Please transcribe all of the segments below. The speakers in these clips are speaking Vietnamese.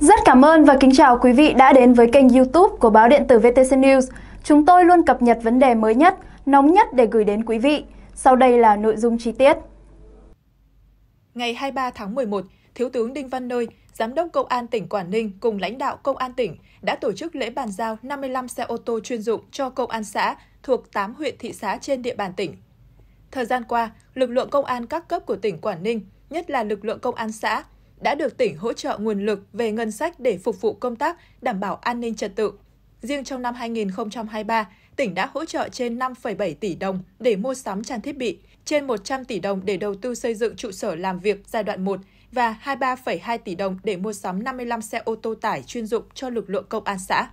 Rất cảm ơn và kính chào quý vị đã đến với kênh youtube của báo điện tử VTC News. Chúng tôi luôn cập nhật vấn đề mới nhất, nóng nhất để gửi đến quý vị. Sau đây là nội dung chi tiết. Ngày 23 tháng 11, Thiếu tướng Đinh Văn Nơi, Giám đốc Công an tỉnh Quảng Ninh cùng lãnh đạo Công an tỉnh đã tổ chức lễ bàn giao 55 xe ô tô chuyên dụng cho Công an xã thuộc 8 huyện thị xã trên địa bàn tỉnh. Thời gian qua, lực lượng công an các cấp của tỉnh Quảng Ninh, nhất là lực lượng công an xã, đã được tỉnh hỗ trợ nguồn lực về ngân sách để phục vụ công tác đảm bảo an ninh trật tự. Riêng trong năm 2023, tỉnh đã hỗ trợ trên 5,7 tỷ đồng để mua sắm trang thiết bị, trên 100 tỷ đồng để đầu tư xây dựng trụ sở làm việc giai đoạn 1 và 23,2 tỷ đồng để mua sắm 55 xe ô tô tải chuyên dụng cho lực lượng công an xã.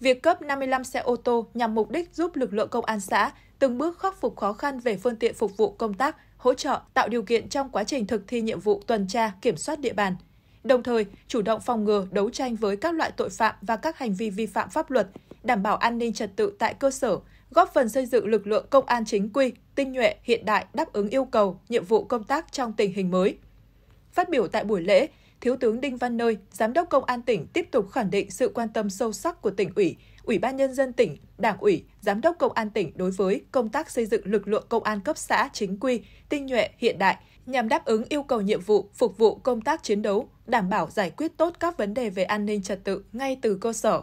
Việc cấp 55 xe ô tô nhằm mục đích giúp lực lượng công an xã từng bước khắc phục khó khăn về phương tiện phục vụ công tác, hỗ trợ, tạo điều kiện trong quá trình thực thi nhiệm vụ tuần tra, kiểm soát địa bàn. Đồng thời, chủ động phòng ngừa, đấu tranh với các loại tội phạm và các hành vi vi phạm pháp luật, đảm bảo an ninh trật tự tại cơ sở, góp phần xây dựng lực lượng công an chính quy, tinh nhuệ, hiện đại đáp ứng yêu cầu, nhiệm vụ công tác trong tình hình mới. Phát biểu tại buổi lễ, Thiếu tướng Đinh Văn Nơi, Giám đốc Công an tỉnh tiếp tục khẳng định sự quan tâm sâu sắc của tỉnh ủy, Ủy ban Nhân dân tỉnh, Đảng ủy, Giám đốc Công an tỉnh đối với công tác xây dựng lực lượng công an cấp xã chính quy, tinh nhuệ, hiện đại, nhằm đáp ứng yêu cầu nhiệm vụ, phục vụ công tác chiến đấu, đảm bảo giải quyết tốt các vấn đề về an ninh trật tự ngay từ cơ sở.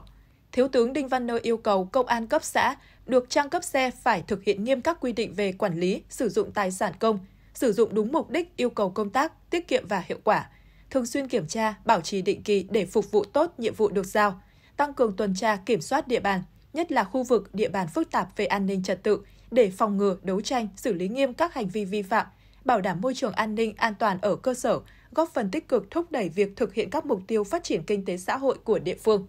Thiếu tướng Đinh Văn Nơi yêu cầu công an cấp xã được trang cấp xe phải thực hiện nghiêm các quy định về quản lý, sử dụng tài sản công, sử dụng đúng mục đích yêu cầu công tác, tiết kiệm và hiệu quả – thường xuyên kiểm tra, bảo trì định kỳ để phục vụ tốt nhiệm vụ được giao, tăng cường tuần tra kiểm soát địa bàn, nhất là khu vực địa bàn phức tạp về an ninh trật tự để phòng ngừa, đấu tranh, xử lý nghiêm các hành vi vi phạm, bảo đảm môi trường an ninh an toàn ở cơ sở, góp phần tích cực thúc đẩy việc thực hiện các mục tiêu phát triển kinh tế xã hội của địa phương.